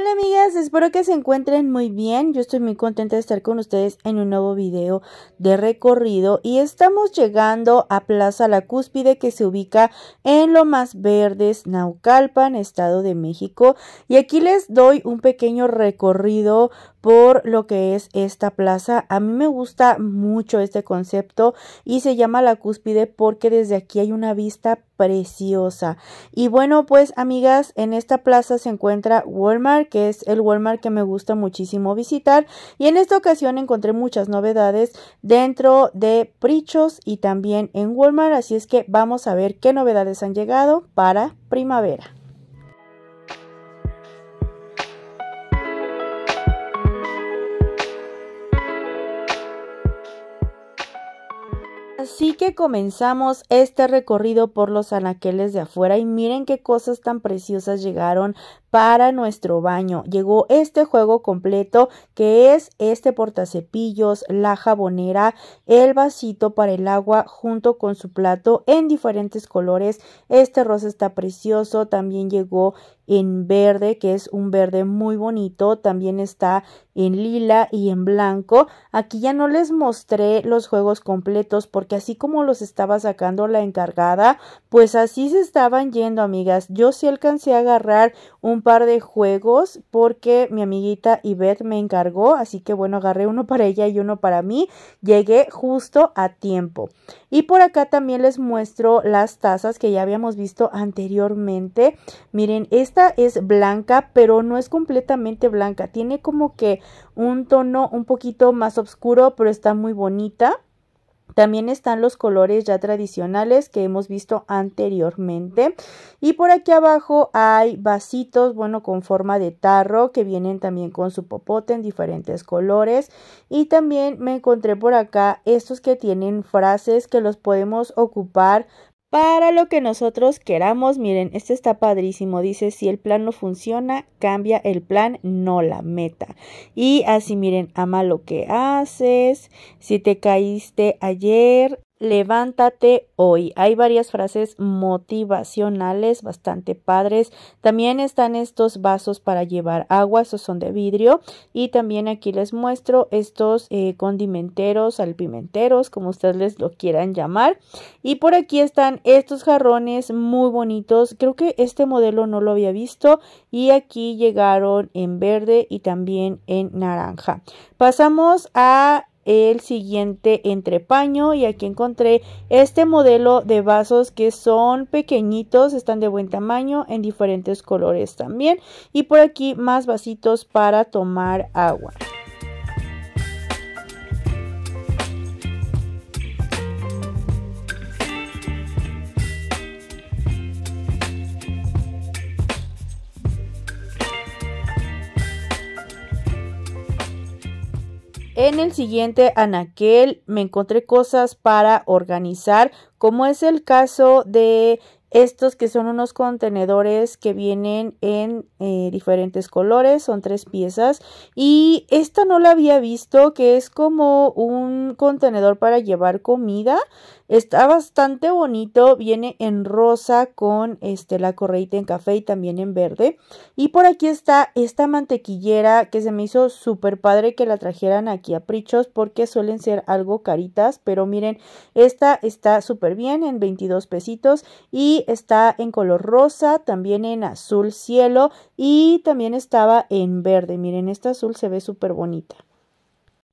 Hola amigas, espero que se encuentren muy bien. Yo estoy muy contenta de estar con ustedes en un nuevo video de recorrido y estamos llegando a Plaza La Cúspide que se ubica en lo más Verdes, Naucalpan, Estado de México. Y aquí les doy un pequeño recorrido por lo que es esta plaza. A mí me gusta mucho este concepto y se llama la cúspide porque desde aquí hay una vista preciosa. Y bueno, pues amigas, en esta plaza se encuentra Walmart, que es el Walmart que me gusta muchísimo visitar. Y en esta ocasión encontré muchas novedades dentro de Prichos y también en Walmart. Así es que vamos a ver qué novedades han llegado para primavera. Así que comenzamos este recorrido por los anaqueles de afuera y miren qué cosas tan preciosas llegaron para nuestro baño. Llegó este juego completo que es este portacepillos, la jabonera, el vasito para el agua junto con su plato en diferentes colores. Este rosa está precioso, también llegó en verde, que es un verde muy bonito, también está en lila y en blanco. Aquí ya no les mostré los juegos completos porque así como los estaba sacando la encargada, pues así se estaban yendo, amigas. Yo sí alcancé a agarrar un par de juegos porque mi amiguita Yvette me encargó, así que bueno, agarré uno para ella y uno para mí. Llegué justo a tiempo. Y por acá también les muestro las tazas que ya habíamos visto anteriormente. Miren, esta es blanca, pero no es completamente blanca. Tiene como que un tono un poquito más oscuro, pero está muy bonita. También están los colores ya tradicionales que hemos visto anteriormente. Y por aquí abajo hay vasitos, bueno, con forma de tarro que vienen también con su popote en diferentes colores. Y también me encontré por acá estos que tienen frases que los podemos ocupar para lo que nosotros queramos. Miren, este está padrísimo. Dice, si el plan no funciona, cambia el plan, no la meta. Y así, miren, ama lo que haces. Si te caíste ayer, levántate hoy. Hay varias frases motivacionales bastante padres. También están estos vasos para llevar agua, esos son de vidrio. Y también aquí les muestro estos eh, condimenteros, alpimenteros, como ustedes les lo quieran llamar. Y por aquí están estos jarrones muy bonitos. Creo que este modelo no lo había visto. Y aquí llegaron en verde y también en naranja. Pasamos a el siguiente entrepaño y aquí encontré este modelo de vasos que son pequeñitos, están de buen tamaño en diferentes colores también y por aquí más vasitos para tomar agua. En el siguiente anaquel me encontré cosas para organizar, como es el caso de estos que son unos contenedores que vienen en eh, diferentes colores, son tres piezas. Y esta no la había visto, que es como un contenedor para llevar comida. Está bastante bonito, viene en rosa con este, la correita en café y también en verde. Y por aquí está esta mantequillera que se me hizo súper padre que la trajeran aquí a Prichos porque suelen ser algo caritas, pero miren, esta está súper bien en 22 pesitos y está en color rosa, también en azul cielo y también estaba en verde. Miren, esta azul se ve súper bonita.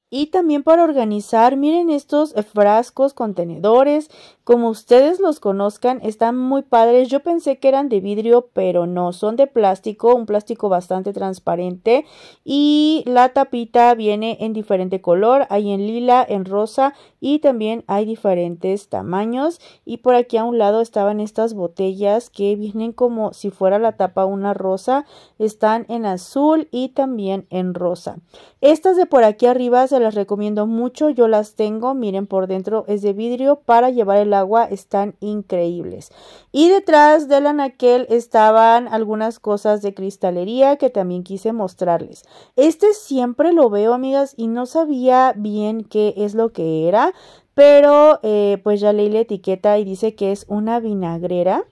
Y también para organizar, miren estos frascos, contenedores, como ustedes los conozcan, están muy padres. Yo pensé que eran de vidrio, pero no, son de plástico, un plástico bastante transparente. Y la tapita viene en diferente color, hay en lila, en rosa y también hay diferentes tamaños. Y por aquí a un lado estaban estas botellas que vienen como si fuera la tapa una rosa, están en azul y también en rosa. Estas de por aquí arriba se las recomiendo mucho, yo las tengo, miren por dentro es de vidrio para llevar el agua, están increíbles. Y detrás del anaquel estaban algunas cosas de cristalería que también quise mostrarles. Este siempre lo veo, amigas, y no sabía bien qué es lo que era, pero eh, pues ya leí la etiqueta y dice que es una vinagrera.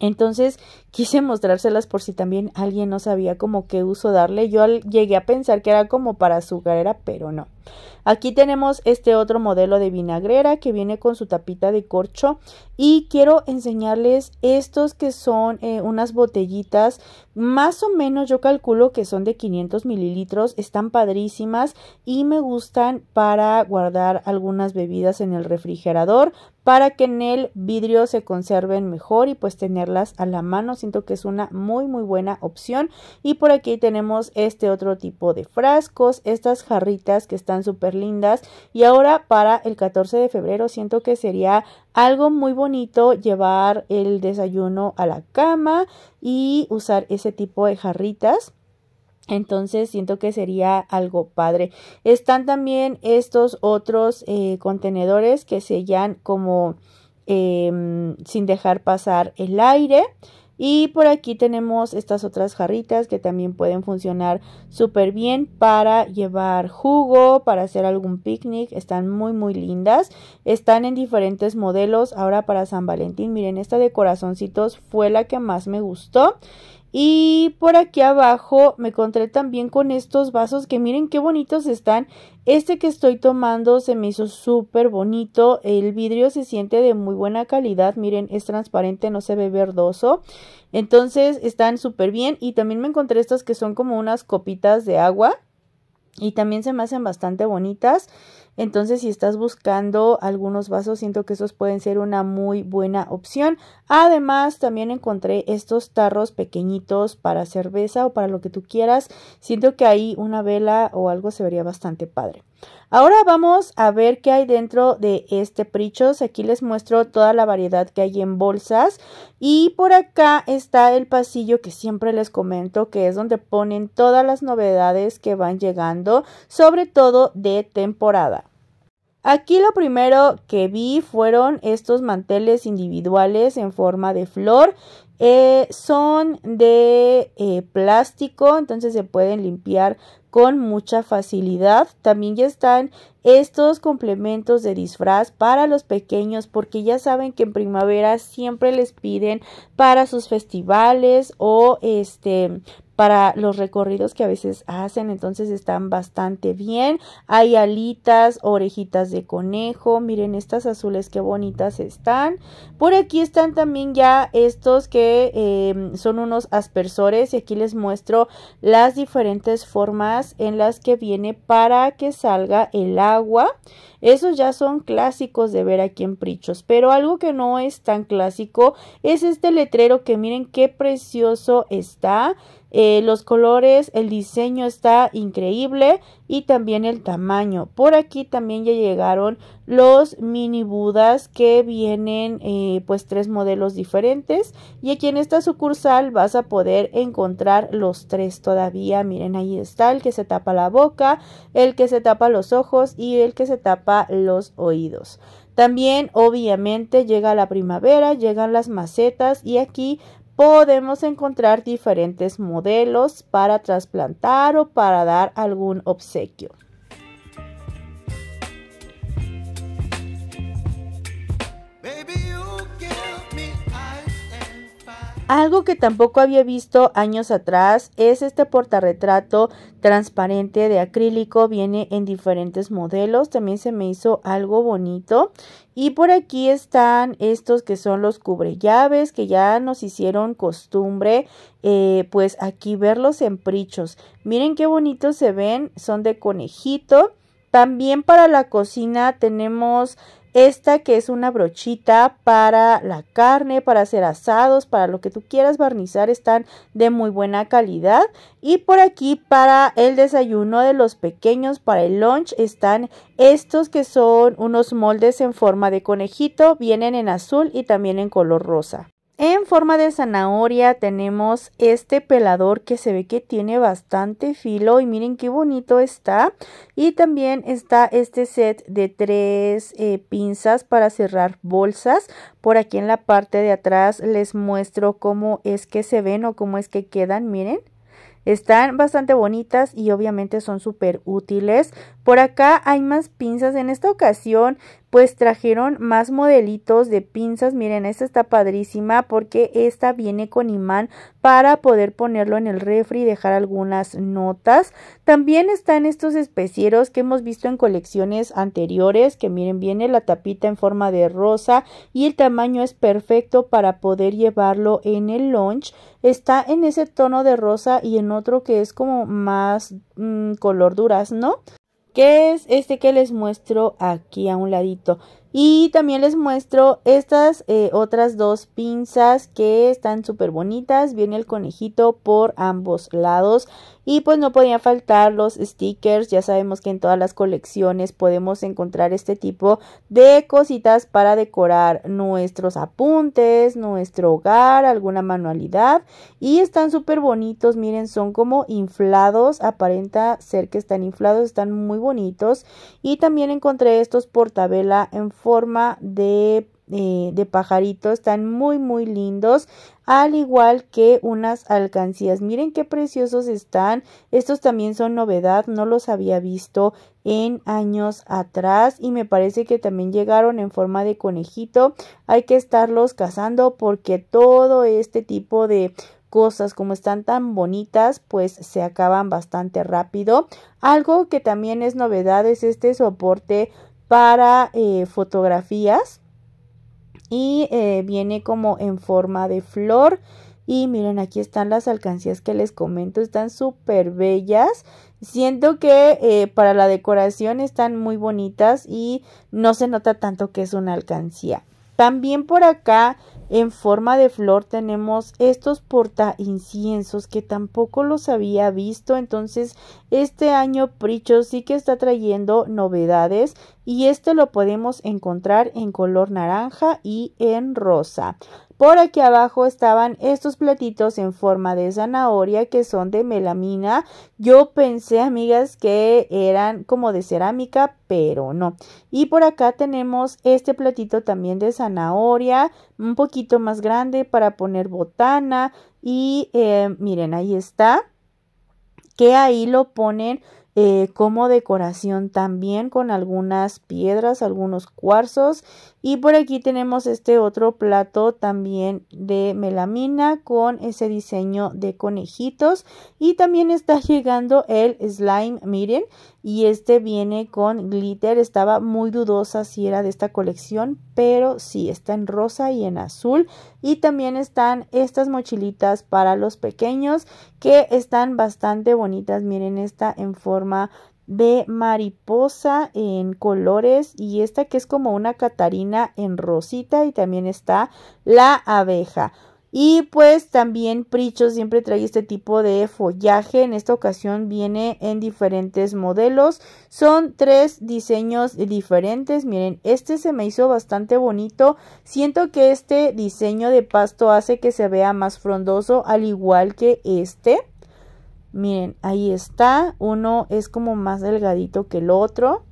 Entonces Quise mostrárselas por si también alguien no sabía como qué uso darle. Yo llegué a pensar que era como para azucarera, pero no. Aquí tenemos este otro modelo de vinagrera que viene con su tapita de corcho y quiero enseñarles estos que son eh, unas botellitas más o menos yo calculo que son de 500 mililitros están padrísimas y me gustan para guardar algunas bebidas en el refrigerador para que en el vidrio se conserven mejor y pues tenerlas a la mano siento que es una muy muy buena opción. Y por aquí tenemos este otro tipo de frascos, estas jarritas que están súper lindas. Y ahora para el 14 de febrero siento que sería algo muy bonito llevar el desayuno a la cama y usar ese tipo de jarritas. Entonces siento que sería algo padre. Están también estos otros eh, contenedores que sellan como em, sin dejar pasar el aire. Y por aquí tenemos estas otras jarritas que también pueden funcionar súper bien para llevar jugo, para hacer algún picnic. Están muy, muy lindas. Están en diferentes modelos. Ahora para San Valentín, miren, esta de corazoncitos fue la que más me gustó. Y por aquí abajo me encontré también con estos vasos que miren qué bonitos están. Este que estoy tomando se me hizo súper bonito. El vidrio se siente de muy buena calidad. Miren, es transparente, no se ve verdoso. Entonces están súper bien. Y también me encontré estas que son como unas copitas de agua. Y también se me hacen bastante bonitas. Entonces, si estás buscando algunos vasos, siento que esos pueden ser una muy buena opción. Además, también encontré estos tarros pequeñitos para cerveza o para lo que tú quieras. Siento que ahí una vela o algo se vería bastante padre. Ahora vamos a ver qué hay dentro de este Prichos. Aquí les muestro toda la variedad que hay en bolsas. Y por acá está el pasillo que siempre les comento, que es donde ponen todas las novedades que van llegando, sobre todo de temporada. Aquí lo primero que vi fueron estos manteles individuales en forma de flor. Eh, son de eh, plástico, entonces se pueden limpiar con mucha facilidad. También ya están estos complementos de disfraz para los pequeños porque ya saben que en primavera siempre les piden para sus festivales o este para los recorridos que a veces hacen, entonces están bastante bien. Hay alitas, orejitas de conejo, miren estas azules qué bonitas están. Por aquí están también ya estos que em, son unos aspersores y aquí les muestro las diferentes formas en las que viene para que salga el agua. Esos ya son clásicos de ver aquí en Prichos, pero algo que no es tan clásico es este letrero que miren qué precioso está eh, los colores, el diseño está increíble y también el tamaño. Por aquí también ya llegaron los mini budas que vienen eh, pues tres modelos diferentes y aquí en esta sucursal vas a poder encontrar los tres todavía. Miren ahí está el que se tapa la boca, el que se tapa los ojos y el que se tapa los oídos. También obviamente llega la primavera, llegan las macetas y aquí podemos encontrar diferentes modelos para trasplantar o para dar algún obsequio. Algo que tampoco había visto años atrás es este portarretrato transparente de acrílico, viene en diferentes modelos, también se me hizo algo bonito. Y por aquí están estos que son los cubrellaves que ya nos hicieron costumbre, eh, pues aquí verlos en prichos. Miren qué bonitos se ven, son de conejito. También para la cocina tenemos esta que es una brochita para la carne, para hacer asados, para lo que tú quieras barnizar, están de muy buena calidad. Y por aquí para el desayuno de los pequeños, para el lunch, están estos que son unos moldes en forma de conejito, vienen en azul y también en color rosa. En forma de zanahoria tenemos este pelador que se ve que tiene bastante filo y miren qué bonito está. Y también está este set de tres eh, pinzas para cerrar bolsas. Por aquí en la parte de atrás les muestro cómo es que se ven o cómo es que quedan, miren. Están bastante bonitas y obviamente son súper útiles. Por acá hay más pinzas. En esta ocasión pues trajeron más modelitos de pinzas. Miren, esta está padrísima porque esta viene con imán para poder ponerlo en el refri y dejar algunas notas. También están estos especieros que hemos visto en colecciones anteriores, que miren, viene la tapita en forma de rosa y el tamaño es perfecto para poder llevarlo en el lunch. Está en ese tono de rosa y en otro que es como más mm, color color no que es este que les muestro aquí a un ladito. Y también les muestro estas eh, otras dos pinzas que están súper bonitas. Viene el conejito por ambos lados. Y pues no podían faltar los stickers, ya sabemos que en todas las colecciones podemos encontrar este tipo de cositas para decorar nuestros apuntes, nuestro hogar, alguna manualidad. Y están súper bonitos, miren, son como inflados, aparenta ser que están inflados, están muy bonitos. Y también encontré estos portabela en forma de eh, de pajaritos están muy muy lindos al igual que unas alcancías miren qué preciosos están estos también son novedad no los había visto en años atrás y me parece que también llegaron en forma de conejito hay que estarlos cazando porque todo este tipo de cosas como están tan bonitas pues se acaban bastante rápido algo que también es novedad es este soporte para eh, fotografías y eh, viene como en forma de flor. Y miren, aquí están las alcancías que les comento, están súper bellas. Siento que eh, para la decoración están muy bonitas y no se nota tanto que es una alcancía. También por acá en forma de flor tenemos estos porta inciensos que tampoco los había visto, entonces este año Pricho sí que está trayendo novedades y este lo podemos encontrar en color naranja y en rosa. Por aquí abajo estaban estos platitos en forma de zanahoria que son de melamina. Yo pensé, amigas, que eran como de cerámica, pero no. Y por acá tenemos este platito también de zanahoria, un poquito más grande para poner botana. Y eh, miren, ahí está, que ahí lo ponen eh, como decoración también con algunas piedras, algunos cuarzos. Y por aquí tenemos este otro plato también de melamina con ese diseño de conejitos. Y también está llegando el slime, miren, y este viene con glitter. Estaba muy dudosa si era de esta colección, pero sí, está en rosa y en azul. Y también están estas mochilitas para los pequeños que están bastante bonitas. Miren esta en forma de mariposa en colores y esta que es como una catarina en rosita y también está la abeja. Y pues también Pricho siempre trae este tipo de follaje. En esta ocasión viene en diferentes modelos. Son tres diseños diferentes. Miren, este se me hizo bastante bonito. Siento que este diseño de pasto hace que se vea más frondoso al igual que este. Miren, ahí está. Uno es como más delgadito que el otro.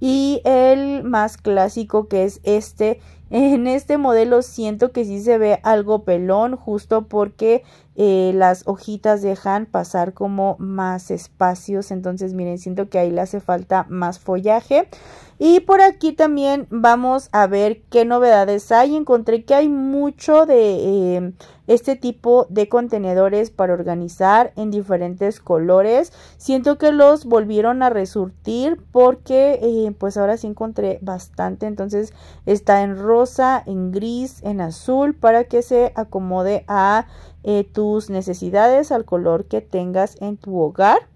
Y el más clásico que es este en este modelo siento que sí se ve algo pelón justo porque eh, las hojitas dejan pasar como más espacios. Entonces miren, siento que ahí le hace falta más follaje. Y por aquí también vamos a ver qué novedades hay. Encontré que hay mucho de em, este tipo de contenedores para organizar en diferentes colores. Siento que los volvieron a resurtir porque eh, pues ahora sí encontré bastante. Entonces está en rosa, en gris, en azul para que se acomode a eh, tus necesidades, al color que tengas en tu hogar.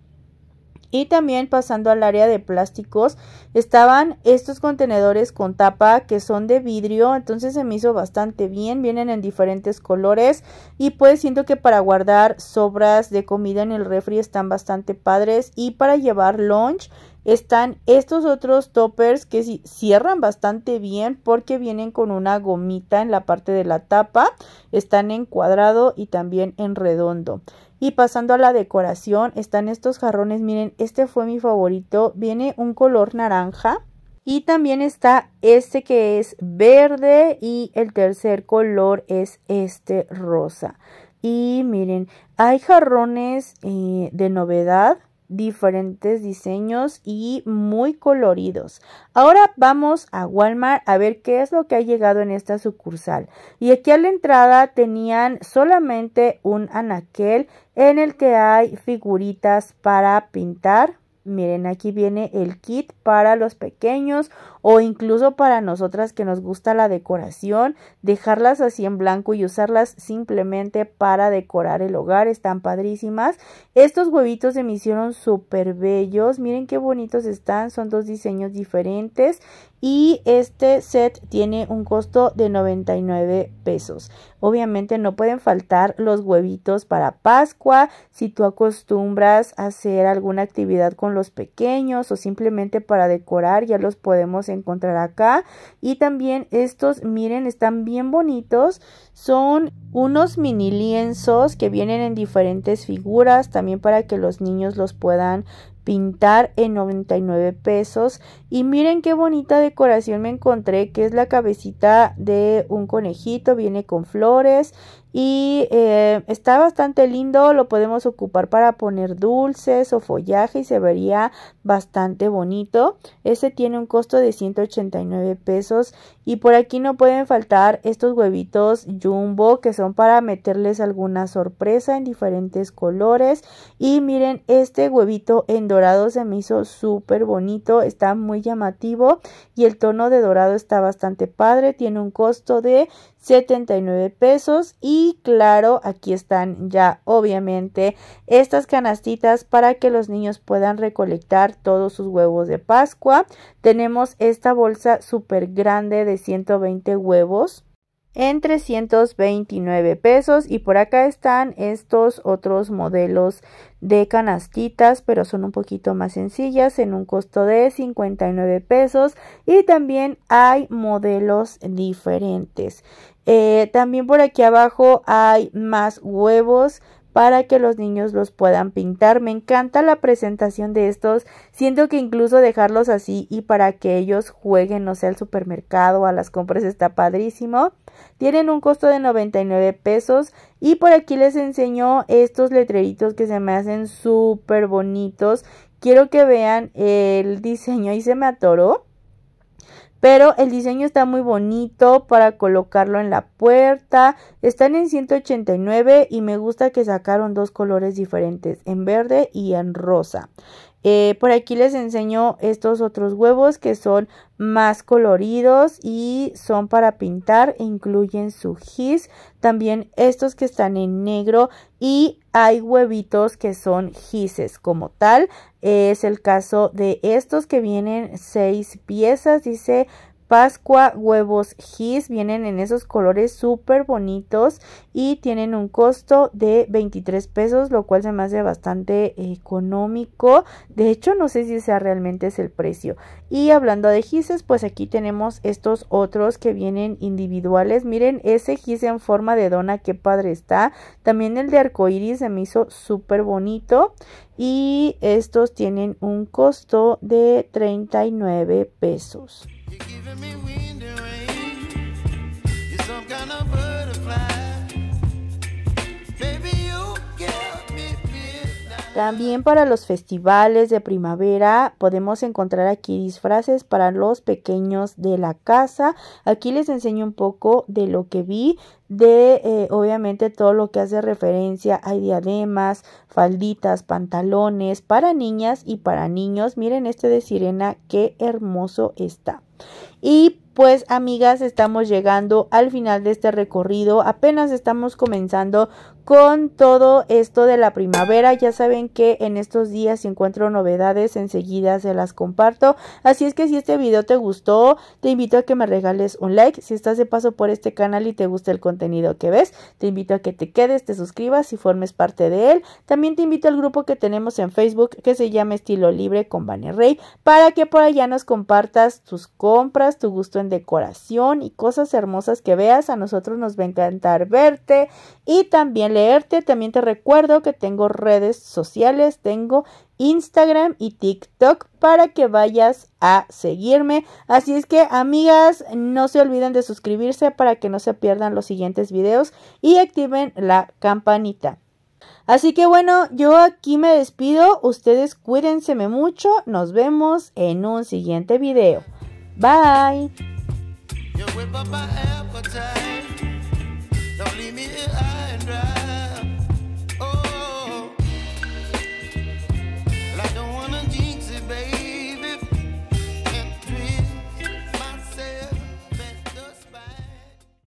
Y también pasando al área de plásticos, estaban estos contenedores con tapa que son de vidrio, entonces se me hizo bastante bien, vienen en diferentes colores y pues siento que para guardar sobras de comida en el refri están bastante padres y para llevar lunch están estos otros toppers que cierran bastante bien porque vienen con una gomita en la parte de la tapa, están en cuadrado y también en redondo. Y pasando a la decoración, están estos jarrones. Miren, este fue mi favorito. Viene un color naranja. Y también está este que es verde y el tercer color es este rosa. Y miren, hay jarrones eh, de novedad diferentes diseños y muy coloridos. Ahora vamos a Walmart a ver qué es lo que ha llegado en esta sucursal. Y aquí a la entrada tenían solamente un anaquel en el que hay figuritas para pintar Miren, aquí viene el kit para los pequeños o incluso para nosotras que nos gusta la decoración. Dejarlas así en blanco y usarlas simplemente para decorar el hogar. Están padrísimas. Estos huevitos se me hicieron súper bellos. Miren qué bonitos están. Son dos diseños diferentes y este set tiene un costo de 99 pesos. Obviamente no pueden faltar los huevitos para Pascua si tú acostumbras a hacer alguna actividad con los pequeños o simplemente para decorar, ya los podemos encontrar acá. Y también estos, miren, están bien bonitos. Son unos mini lienzos que vienen en diferentes figuras también para que los niños los puedan pintar en 99 pesos y miren qué bonita decoración me encontré que es la cabecita de un conejito viene con flores y eh, está bastante lindo, lo podemos ocupar para poner dulces o follaje y se vería bastante bonito. Este tiene un costo de 189 pesos y por aquí no pueden faltar estos huevitos jumbo que son para meterles alguna sorpresa en diferentes colores. Y miren, este huevito en dorado se me hizo súper bonito, está muy llamativo y el tono de dorado está bastante padre, tiene un costo de 79 pesos y y claro, aquí están ya obviamente estas canastitas para que los niños puedan recolectar todos sus huevos de Pascua. Tenemos esta bolsa súper grande de 120 huevos en 329 pesos y por acá están estos otros modelos de canastitas pero son un poquito más sencillas en un costo de 59 pesos y también hay modelos diferentes eh, también por aquí abajo hay más huevos para que los niños los puedan pintar. Me encanta la presentación de estos, siento que incluso dejarlos así y para que ellos jueguen, no sé, al supermercado, a las compras está padrísimo. Tienen un costo de 99 pesos y por aquí les enseño estos letreritos que se me hacen súper bonitos. Quiero que vean el diseño y se me atoró pero el diseño está muy bonito para colocarlo en la puerta. Están en 189 y me gusta que sacaron dos colores diferentes, en verde y en rosa. Eh, por aquí les enseño estos otros huevos que son más coloridos y son para pintar, e incluyen su gis, también estos que están en negro y hay huevitos que son gises como tal, es el caso de estos que vienen seis piezas, dice Pascua, huevos gis, vienen en esos colores súper bonitos y tienen un costo de 23 pesos, lo cual se me hace bastante económico. De hecho, no sé si sea realmente es el precio. Y hablando de gises, pues aquí tenemos estos otros que vienen individuales. Miren ese gis en forma de dona, qué padre está. También el de arcoíris se me hizo súper bonito y estos tienen un costo de 39 pesos. También para los festivales de primavera podemos encontrar aquí disfraces para los pequeños de la casa. Aquí les enseño un poco de lo que vi, de eh, obviamente todo lo que hace referencia. Hay diademas, falditas, pantalones para niñas y para niños. Miren este de sirena, qué hermoso está. Y pues amigas, estamos llegando al final de este recorrido. Apenas estamos comenzando con todo esto de la primavera. Ya saben que en estos días si encuentro novedades enseguida se las comparto. Así es que si este video te gustó, te invito a que me regales un like. Si estás de paso por este canal y te gusta el contenido que ves, te invito a que te quedes, te suscribas y formes parte de él. También te invito al grupo que tenemos en Facebook que se llama Estilo Libre con Banner Rey para que por allá nos compartas tus compras, tu gusto en decoración y cosas hermosas que veas. A nosotros nos va a encantar verte y también leerte. También te recuerdo que tengo redes sociales, tengo Instagram y TikTok para que vayas a seguirme. Así es que amigas, no se olviden de suscribirse para que no se pierdan los siguientes videos y activen la campanita. Así que bueno, yo aquí me despido. Ustedes cuídense mucho. Nos vemos en un siguiente video. Bye.